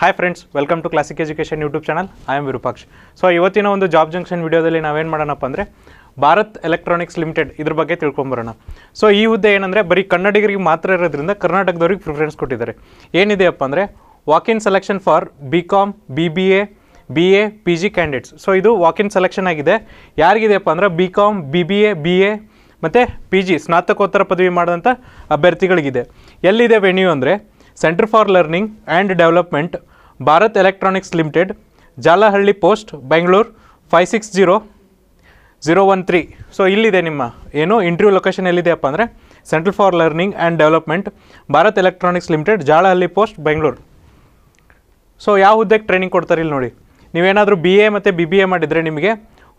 hi friends welcome to Classic Education YouTube channel I am Virupaksh so ಇವತ್ತಿನ ಒಂದು job junction ವಿಡಿಯೋದಲ್ಲಿ ನಾವೇನು ಮಾಡೋಣಪ್ಪ ಅಂದರೆ ಭಾರತ್ ಎಲೆಕ್ಟ್ರಾನಿಕ್ಸ್ ಲಿಮಿಟೆಡ್ ಇದ್ರ ಬಗ್ಗೆ ತಿಳ್ಕೊಂಬರೋಣ ಸೊ ಈ ಹುದ್ದೆ ಏನಂದರೆ ಬರೀ ಕನ್ನಡಿಗರಿಗೆ ಮಾತ್ರ ಇರೋದ್ರಿಂದ ಕರ್ನಾಟಕದವ್ರಿಗೆ ಪ್ರಿಫರೆನ್ಸ್ ಕೊಟ್ಟಿದ್ದಾರೆ ಏನಿದೆಯಪ್ಪ ಅಂದರೆ walk in selection for B Com B B A B A P G candidates so ಇದು ವಾಕ್ ಇನ್ ಸೆಲೆಕ್ಷನ್ ಆಗಿದೆ ಯಾರಿಗಿದೆಯಪ್ಪ ಅಂದರೆ B Com B B A B A ಮತ್ತು ಪಿ ಜಿ ಸ್ನಾತಕೋತ್ತರ ಪದವಿ ಮಾಡಿದಂಥ ಅಭ್ಯರ್ಥಿಗಳಿಗಿದೆ ಎಲ್ಲಿದೆ ವೆನ್ಯೂ ಅಂದರೆ centre for learning and development Bharat Electronics Limited Jalahalli post Bengaluru five six zero zero one three so ಇಲ್ಲಿದೆ ನಿಮ್ಮ ಏನು ಇಂಟರ್ವ್ಯೂ ಲೊಕೇಶನ್ ಎಲ್ಲಿದೆಯಪ್ಪ ಅಂದರೆ central for learning and development Bharat Electronics Limited Jalahalli post Bengaluru so ಯಾವ ಹುದ್ದೆಗೆ ಟ್ರೈನಿಂಗ್ ಕೊಡ್ತಾರೆ ಇಲ್ಲಿ ನೋಡಿ ನೀವೇನಾದರೂ ಬಿ ಎ ಮತ್ತು ಬಿ ಬಿ ಎ ಮಾಡಿದರೆ ನಿಮಗೆ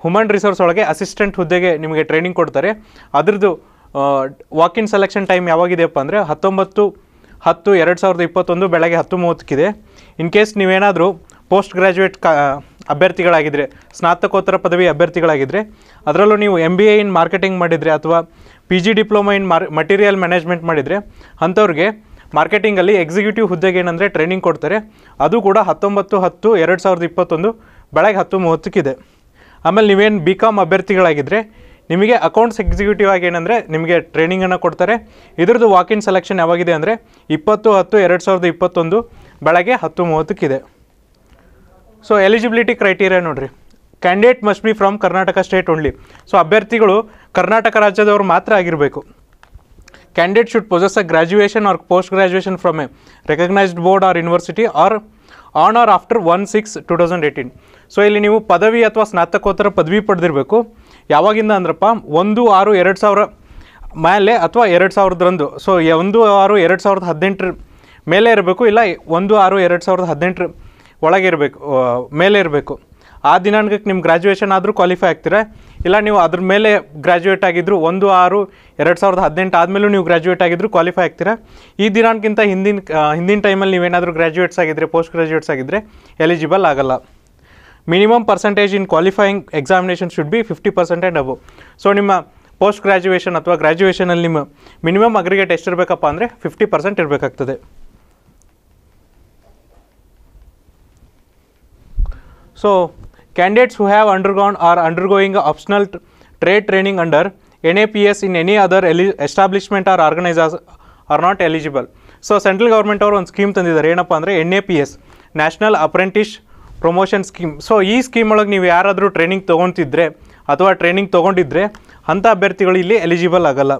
ಹ್ಯೂಮನ್ ರಿಸೋರ್ಸ್ ಒಳಗೆ ಅಸಿಸ್ಟೆಂಟ್ ಹುದ್ದೆಗೆ ನಿಮಗೆ ಟ್ರೈನಿಂಗ್ ಕೊಡ್ತಾರೆ ಅದರದ್ದು ವಾಕಿನ್ ಸೆಲೆಕ್ಷನ್ ಟೈಮ್ ಯಾವಾಗಿದೆಯಪ್ಪ ಅಂದರೆ ಹತ್ತೊಂಬತ್ತು ಹತ್ತು ಎರಡು ಸಾವಿರದ ಇಪ್ಪತ್ತೊಂದು ಬೆಳಗ್ಗೆ ಹತ್ತು ಮೂವತ್ತಕ್ಕಿದೆ ಇನ್ ಕೇಸ್ ನೀವೇನಾದರೂ ಪೋಸ್ಟ್ ಗ್ರ್ಯಾಜುಯೇಟ್ ಕಾ ಅಭ್ಯರ್ಥಿಗಳಾಗಿದ್ದರೆ ಸ್ನಾತಕೋತ್ತರ ಪದವಿ ಅಭ್ಯರ್ಥಿಗಳಾಗಿದ್ದರೆ ಅದರಲ್ಲೂ ನೀವು M B A in marketing ಮಾಡಿದರೆ ಅಥವಾ ಪಿ ಜಿ ಡಿಪ್ಲೊಮಾ ಇನ್ ಮಾರ್ ಮಟೀರಿಯಲ್ ಮ್ಯಾನೇಜ್ಮೆಂಟ್ ಮಾಡಿದರೆ ಅಂಥವ್ರಿಗೆ ಮಾರ್ಕೆಟಿಂಗಲ್ಲಿ ಎಕ್ಸಿಕ್ಯೂಟಿವ್ ಹುದ್ದೆಗೆ ಏನಂದರೆ ಟ್ರೈನಿಂಗ್ ಕೊಡ್ತಾರೆ ಅದು ಕೂಡ ಹತ್ತೊಂಬತ್ತು ಹತ್ತು ಎರಡು ಸಾವಿರದ ಇಪ್ಪತ್ತೊಂದು ಬೆಳಗ್ಗೆ ಹತ್ತು ಮೂವತ್ತಕ್ಕಿದೆ ಆಮೇಲೆ ನೀವೇನು ಬಿ ಕಾಮ್ ಅಭ್ಯರ್ಥಿಗಳಾಗಿದ್ದರೆ ನಿಮಗೆ ಅಕೌಂಟ್ಸ್ ಎಕ್ಸಿಕ್ಯೂಟಿವ್ ಆಗಿ ಏನಂದರೆ ನಿಮಗೆ ಟ್ರೈನಿಂಗನ್ನು ಕೊಡ್ತಾರೆ ಇದರದ್ದು ವಾಕಿನ್ ಸೆಲೆಕ್ಷನ್ ಯಾವಾಗಿದೆ ಅಂದರೆ ಇಪ್ಪತ್ತು ಹತ್ತು ಎರಡು ಸಾವಿರದ ಇಪ್ಪತ್ತೊಂದು ಬೆಳಗ್ಗೆ ಹತ್ತು ಮೂವತ್ತಕ್ಕಿದೆ ಸೊ ಎಲಿಜಿಬಿಲಿಟಿ ಕ್ರೈಟೀರಿಯಾ ನೋಡಿರಿ candidate must be from Karnataka state only so ಅಭ್ಯರ್ಥಿಗಳು ಕರ್ನಾಟಕ ರಾಜ್ಯದವರು ಮಾತ್ರ ಆಗಿರಬೇಕು candidate should possess a graduation or post graduation from a recognised board or university or on or after one six two thousand eighteen so ಇಲ್ಲಿ ನೀವು ಪದವಿ ಅಥವಾ ಸ್ನಾತಕೋತ್ತರ ಪದವಿ ಪಡೆದಿರಬೇಕು ಯಾವಾಗಿಂದ ಅಂದ್ರಪ್ಪ ಒಂದು ಆರು ಎರಡು ಸಾವಿರ ಮೇಲೆ ಅಥವಾ ಎರಡು ಸಾವಿರದ್ರಂದು ಸೊ ಒಂದು ಆರು ಎರಡು ಸಾವಿರದ ಹದಿನೆಂಟರ ಮೇಲೆ ಇರಬೇಕು ಇಲ್ಲ ಒಂದು ಆರು ಎರಡು ಸಾವಿರದ ಹದಿನೆಂಟರ ಒಳಗೆ ಇರಬೇಕು ಮೇಲೆ ಇರಬೇಕು ಆ ದಿನಾಂಕಕ್ಕೆ ನಿಮ್ಮ ಗ್ರ್ಯಾಜುಯೇಷನ್ ಆದರೂ ಕ್ವಾಲಿಫೈ ಆಗ್ತೀರಾ ಇಲ್ಲ ನೀವು ಅದ್ರ ಮೇಲೆ ಗ್ರ್ಯಾಜುಯೇಟ್ ಆಗಿದ್ದರು ಒಂದು ಆರು ಎರಡು ಸಾವಿರದ ಹದಿನೆಂಟು ಆದಮೇಲೂ ನೀವು ಗ್ರ್ಯಾಜುಯೇಟ್ ಆಗಿದ್ದರೂ ಕ್ವಾಲಿಫೈ ಆಗ್ತೀರಾ ಈ ದಿನಾಂಕಕ್ಕಿಂತ ಹಿಂದಿನ ಹಿಂದಿನ ಟೈಮಲ್ಲಿ ನೀವೇನಾದರೂ ಗ್ರ್ಯಾಜುಯೇಟ್ಸ್ ಆಗಿದ್ದರೆ ಪೋಸ್ಟ್ ಗ್ರ್ಯಾಜುಯೇಟ್ಸ್ ಆಗಿದ್ದರೆ ಎಲಿಜಿಬಲ್ ಆಗಲ್ಲ minimum percentage in qualifying examination should be fifty percent and above so ನಿಮ್ಮ ಪೋಸ್ಟ್ ಗ್ರ್ಯಾಜುಯೇಷನ್ ಅಥವಾ ಗ್ರ್ಯಾಜುಯೇಷನಲ್ಲಿ ನಿಮ್ಮ ಮಿನಿಮಮ್ ಅಗ್ರಿಗೇಟ್ ಎಷ್ಟಿರಬೇಕಪ್ಪ ಅಂದರೆ ಫಿಫ್ಟಿ ಪರ್ಸೆಂಟ್ ಇರಬೇಕಾಗ್ತದೆ so candidates who have undergone or undergoing optional trade training under N A P S in any other ಎಲಿ establishment or organisers are not eligible so central government ಅವರು ಒಂದು scheme ತಂದಿದ್ದಾರೆ ಏನಪ್ಪ ಅಂದರೆ N A P S national apprentice promotion scheme so ಈ scheme ಒಳಗೆ ನೀವು ಯಾರಾದರೂ ಟ್ರೈನಿಂಗ್ ತೊಗೊತಿದ್ರೆ ಅಥವಾ ಟ್ರೈನಿಂಗ್ ತೊಗೊಂಡಿದ್ದರೆ ಅಂಥ ಅಭ್ಯರ್ಥಿಗಳು ಇಲ್ಲಿ ಎಲಿಜಿಬಲ್ ಆಗಲ್ಲ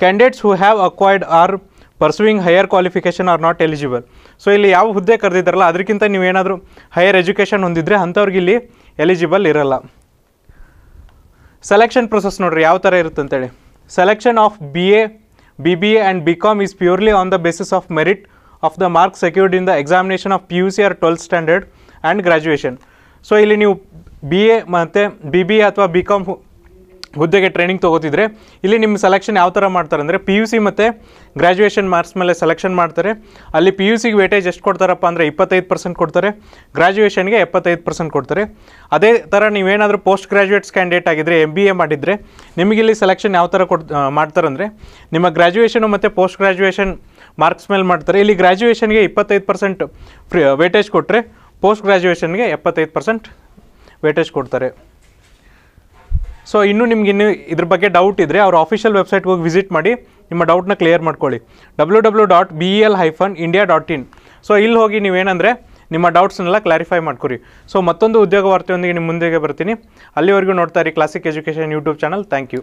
candidates who have acquired or pursuing higher qualification are not eligible so ಇಲ್ಲಿ ಯಾವ ಹುದ್ದೆ ಕರೆದಿದ್ದಾರಲ್ಲ ಅದಕ್ಕಿಂತ ನೀವು ಏನಾದರೂ ಹೈಯರ್ ಎಜುಕೇಷನ್ ಹೊಂದಿದ್ರೆ ಅಂಥವ್ರಿಗೆ ಇಲ್ಲಿ ಎಲಿಜಿಬಲ್ ಇರಲ್ಲ ಸೆಲೆಕ್ಷನ್ ಪ್ರೊಸೆಸ್ ನೋಡ್ರಿ ಯಾವ ಥರ ಇರುತ್ತೆ selection of B A B B A and B Com is purely on the basis of merit of the marks secured in the examination of P U C or twelfth standard and graduation so ಇಲ್ಲಿ ನೀವು B A ಮತ್ತು B B A ಅಥವಾ B Com ಹುದ್ದೆಗೆ training ತೊಗೋತಿದ್ರೆ ಇಲ್ಲಿ ನಿಮ್ಮ selection ಯಾವ ಥರ ಮಾಡ್ತಾರೆ ಅಂದರೆ ಪಿ ಯು ಸಿ ಮತ್ತು ಗ್ರ್ಯಾಜುಯೇಷನ್ ಮಾರ್ಕ್ಸ್ ಮೇಲೆ ಸೆಲೆಕ್ಷನ್ ಮಾಡ್ತಾರೆ ಅಲ್ಲಿ ಪಿ ಯು ಸಿಗೆ ವೇಟೇಜ್ ಎಷ್ಟು ಕೊಡ್ತಾರಪ್ಪ ಅಂದರೆ ಇಪ್ಪತ್ತೈದು ಪರ್ಸೆಂಟ್ ಕೊಡ್ತಾರೆ ಗ್ರ್ಯಾಜುಯೇಷನ್ಗೆ ಎಪ್ಪತ್ತೈದು ಪರ್ಸೆಂಟ್ ಕೊಡ್ತಾರೆ ಅದೇ ಥರ ನೀವೇನಾದರೂ ಪೋಸ್ಟ್ ಗ್ರ್ಯಾಜುಯೇಟ್ಸ್ ಕ್ಯಾಂಡಿಡೇಟ್ ಆಗಿದ್ದರೆ ಎಮ್ ಬಿ ಎ ಮಾಡಿದರೆ ನಿಮಗೆ ಇಲ್ಲಿ ಸೆಲೆಕ್ಷನ್ ಯಾವ ಥರ ಕೊಡ್ ಮಾಡ್ತಾರೆ ಅಂದರೆ ನಿಮ್ಮ ಗ್ರ್ಯಾಜುಯೇಷನು ಮತ್ತು ಪೋಸ್ಟ್ ಗ್ರ್ಯಾಜುಯೇಷನ್ ಮಾರ್ಕ್ಸ್ ಮೇಲೆ ಮಾಡ್ತಾರೆ ಇಲ್ಲಿ ಗ್ರ್ಯಾಜುಯೇಷನ್ಗೆ ಇಪ್ಪತ್ತೈದು ಪರ್ಸೆಂಟ್ ಫ್ರೀ ವೇಟೇಜ್ ಕೊಟ್ಟರೆ ಪೋಸ್ಟ್ ಗ್ರ್ಯಾಜುಯೇಷನ್ಗೆ ಎಪ್ಪತ್ತೈದು ಪರ್ಸೆಂಟ್ ವೇಟೇಜ್ ಕೊಡ್ತಾರೆ ಸೊ ಇನ್ನೂ ನಿಮ್ಗೆ ಇನ್ನೂ ಇದ್ರ ಬಗ್ಗೆ ಡೌಟ್ ಇದ್ದರೆ ಅವ್ರ ಆಫಿಷಿಯಲ್ ವೆಬ್ಸೈಟ್ಗೆ ಹೋಗಿ ವಿಸಿಟ್ ಮಾಡಿ ನಿಮ್ಮ ಡೌಟ್ನ ಕ್ಲಿಯರ್ ಮಾಡ್ಕೊಳ್ಳಿ W W dot B E L hyphen India dot in so ಇಲ್ಲಿ ಹೋಗಿ ನೀವೇನಂದರೆ ನಿಮ್ಮ ಡೌಟ್ಸ್ನೆಲ್ಲ ಕ್ಲಾರಿಫೈ ಮಾಡ್ಕೊರಿ ಸೊ ಮತ್ತೊಂದು ಉದ್ಯೋಗ ವಾರ್ತೆಯೊಂದಿಗೆ ನಿಮ್ಮ ಮುಂದೆಗೆ ಬರ್ತೀನಿ ಅಲ್ಲಿವರೆಗೂ ನೋಡ್ತಾ ಇರಿ Classic Education YouTube channel thank you